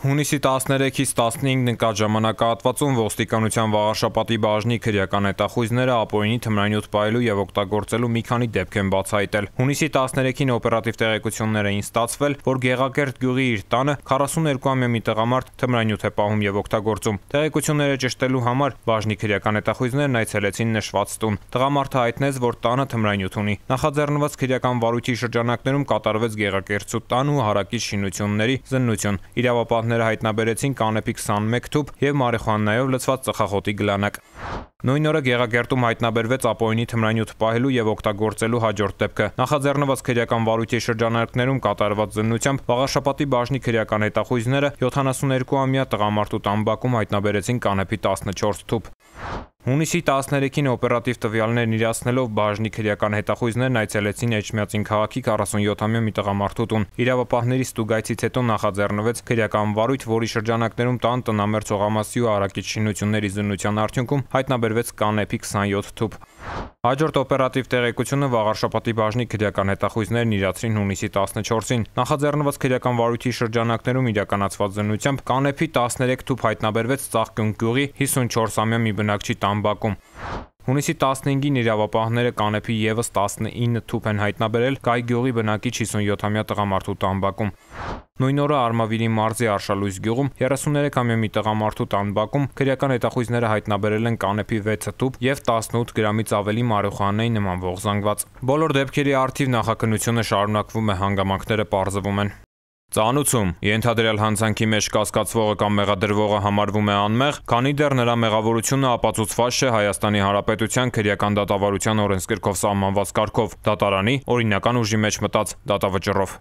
Հունիսի 13-ից 15 նկատ ժամանակահատվածում ոստիկանության վաղարշապատի բաժնի քրեական հետախույզները ապօրինի թմրանյութ պահելու եւ օգտագործելու մի քանի դեպք են բացահայտել։ Հունիսի 13-ին օպերատիվ տեղեկություններ էին ստացվել, որ Գեղակերտ գյուղի իր տանը 42-ամյա մի տղամարդ թմրանյութ է պահում եւ օգտագործում։ Տեղեկությունները ճշտելու համար բաժնի քրեական հետախույզներն այցելեցին նշված տուն։ Տղամարդը հայտնեց, որ տանը թմրանյութ ունի։ Նախաձեռնված քրեական վարույթի շրջանակներում կատարվեց Գեղակերտցու տան ու հարակից շինությունների զննություն։ Իրավապահ զինվորները հայտնաբերեցին կանեփի 21 թուփ եւ մարիխուանայով լցված ծխախոտի գլանակ։ Նույն օրը Գեղագերտում հայտնաբերվեց ապօրինի թմրանյութ պահելու եւ օգտագործելու հաջորդ դեպքը։ Նախաձեռնված քրեական վարույթի շրջանարկներում կատարված զննությամբ Վաղաշապատի բաժնի քրեական հետախույզները 72-ամյա տղամարդու տամբակում հայտնաբերեցին կանեփի 14 թուփ։ Հունիսի 13-ին օպերատիվ տվյալներն իրացնելով բաժնի քրեական հետախույզներն այցելեցին Էջմիածին քաղաքի 47-ամյա մի տղամարդու տուն։ Իրավապահների ստուգայցից հետո նախաձեռնվեց քրեական վարույթ, որի շրջանակներում տան տնամեր ցողամասի ու արակիչ շինությունների զննության արդյունքում հայտնաբերվեց կանեփի 27 թուփ։ Հաջորդ օպերատիվ տեղեկությունը վաղարշապատի բաժնի քրեական հետախույզներն իրացրին հունիսի 14-ին։ Նախաձեռնված քրեական վարույթի շրջանակներում իրականացված զննությամբ կանեփի 13 թուփ հայտնաբերվեց Ծաղկուն գյուղի 54-ամյա մի բնակչի տամբակում։ Հունիսի 15-ին իրավապահները կանեփի եւս 19 թուփ են հայտնաբերել Գայ գյուղի բնակիչ 57-ամյա տղամարդու տամբակում։ Նույն օրը Արմավիրի մարզի Արշալույս գյուղում 33-ամյա մի տղամարդու տանբակում քրեական հետախույզները հայտնաբերել են կանեփի 6 տուփ եւ 18 գրամից ավելի մարիխուանայի նման ողզանգված։ Բոլոր դեպքերի արդիվ նախաքննությունը շարունակվում է, հանգամանքները պարզվում են։ Ծանուցում ենթադրյալ հանցանքի մեջ կասկածվողը կամ մեղադրվողը համարվում է անմեղ, քանի դեռ նրա մեղավորությունը ապացուցված չէ Հայաստանի Հանրապետության քրեական դատավարության օրենսգրքով սահմանված կարգով՝ դատարանի օրինական ուժի մեջ մտած դատավճռով։